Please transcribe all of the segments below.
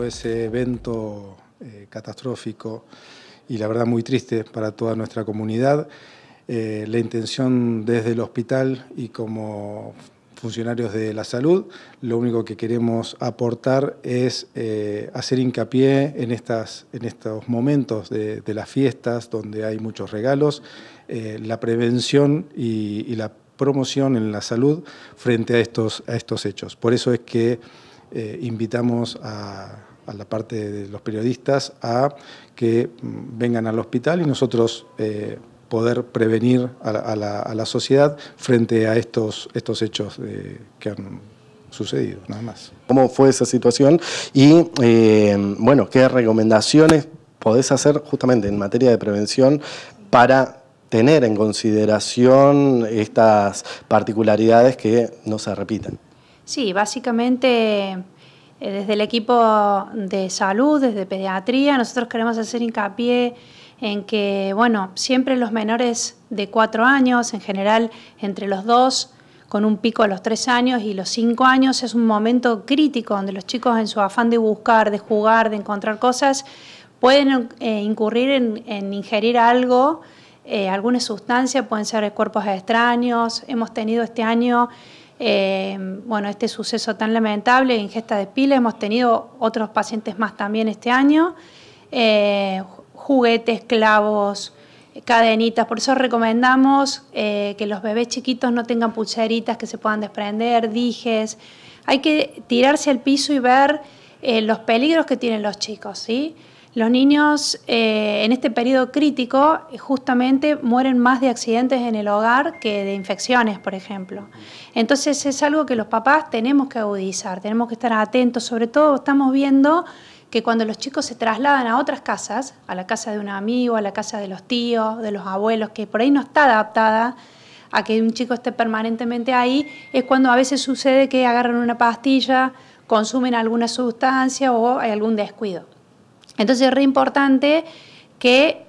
Ese evento eh, catastrófico y la verdad muy triste para toda nuestra comunidad, eh, la intención desde el hospital y como funcionarios de la salud, lo único que queremos aportar es eh, hacer hincapié en, estas, en estos momentos de, las fiestas donde hay muchos regalos, la prevención y, y, la promoción en la salud frente a estos, a estos hechos. Por eso es que eh, invitamos a, la parte de los periodistas a que mm, vengan al hospital y nosotros eh, poder prevenir a la, sociedad frente a estos, estos hechos eh, que han sucedido, nada más. ¿Cómo fue esa situación? Y, bueno, ¿qué recomendaciones podés hacer justamente en materia de prevención para tener en consideración estas particularidades que no se repitan? Sí, básicamente eh, desde el equipo de salud, desde pediatría, nosotros queremos hacer hincapié en que, bueno, siempre los menores de cuatro años, en general entre los dos, con un pico a los tres años y los cinco años, es un momento crítico donde los chicos en su afán de buscar, de jugar, de encontrar cosas, pueden eh, incurrir en, ingerir algo, eh, alguna sustancia, pueden ser cuerpos extraños. Hemos tenido este año eh, bueno, este suceso tan lamentable, ingesta de pila. Hemos tenido otros pacientes más también este año, eh, juguetes, clavos, cadenitas. Por eso recomendamos eh, que los bebés chiquitos no tengan pulseritas que se puedan desprender, dijes. Hay que tirarse al piso y ver los peligros que tienen los chicos, ¿sí? Los niños eh, en este periodo crítico eh, justamente mueren más de accidentes en el hogar que de infecciones, por ejemplo. Entonces es algo que los papás tenemos que agudizar, tenemos que estar atentos, sobre todo estamos viendo que cuando los chicos se trasladan a otras casas, a la casa de un amigo, a la casa de los tíos, de los abuelos, que por ahí no está adaptada a que un chico esté permanentemente ahí, es cuando a veces sucede que agarran una pastilla, consumen alguna sustancia o hay algún descuido. Entonces es re importante que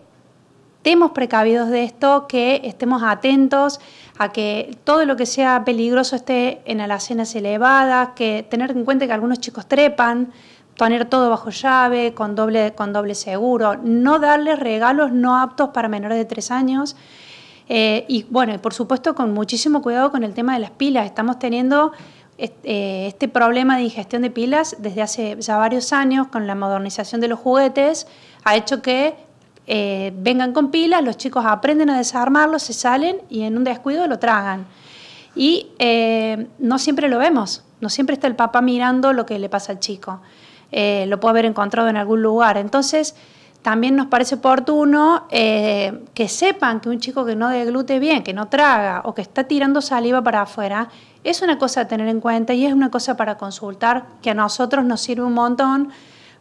estemos precavidos de esto, que estemos atentos a que todo lo que sea peligroso esté en alacenas elevadas, que tener en cuenta que algunos chicos trepan, poner todo bajo llave, con doble, con doble seguro, no darles regalos no aptos para menores de tres años. Eh, y bueno, por supuesto con muchísimo cuidado con el tema de las pilas. Estamos teniendo eh, este problema de ingestión de pilas desde hace ya varios años con la modernización de los juguetes ha hecho que eh, vengan con pilas, los chicos aprenden a desarmarlos, se salen y en un descuido lo tragan. Y eh, no siempre lo vemos, no siempre está el papá mirando lo que le pasa al chico. lo puede haber encontrado en algún lugar. Entonces, también nos parece oportuno eh, que sepan que un chico que no deglute bien, que no traga o que está tirando saliva para afuera, es una cosa a tener en cuenta y es una cosa para consultar que a nosotros nos sirve un montón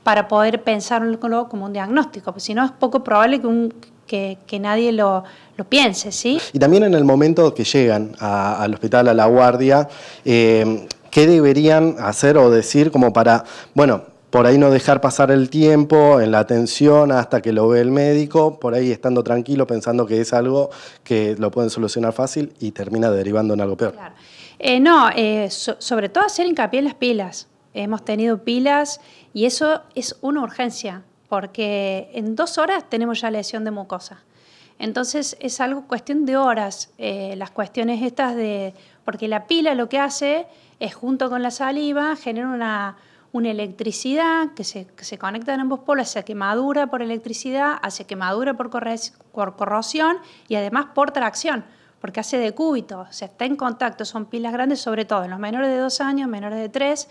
para poder pensarlo como un diagnóstico, porque si no es poco probable que, un, que, nadie lo, piense. ¿sí? Y también en el momento que llegan al hospital, a la guardia, eh, ¿qué deberían hacer o decir como para, bueno, por ahí no dejar pasar el tiempo en la atención hasta que lo ve el médico, por ahí estando tranquilo pensando que es algo que lo pueden solucionar fácil y termina derivando en algo peor. Eh, no, eh, sobre todo hacer hincapié en las pilas. Hemos tenido pilas y eso es una urgencia, porque en dos horas tenemos ya lesión de mucosa. Entonces es algo cuestión de horas, eh, las cuestiones estas de, porque la pila lo que hace es junto con la saliva genera una una electricidad que se, conecta en ambos polos se quemadura por electricidad, hace quemadura por, corrosión y además por tracción, porque hace de cúbito, se está en contacto, son pilas grandes, sobre todo en los menores de dos años, menores de tres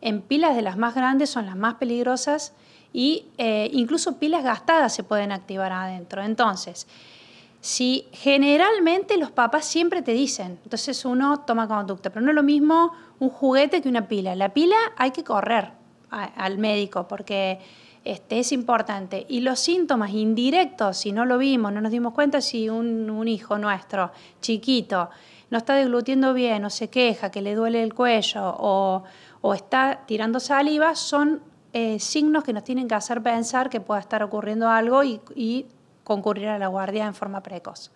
en pilas de las más grandes son las más peligrosas y eh, incluso pilas gastadas se pueden activar adentro. Entonces, si generalmente los papás siempre te dicen, entonces uno toma conducta, pero no es lo mismo un juguete que una pila. La pila hay que correr al médico porque este, es importante. Y los síntomas indirectos, si no lo vimos, no nos dimos cuenta, si un, hijo nuestro chiquito no está deglutiendo bien o se queja que le duele el cuello o, está tirando saliva, son eh, signos que nos tienen que hacer pensar que pueda estar ocurriendo algo y, y concurrir a la guardia en forma precoz.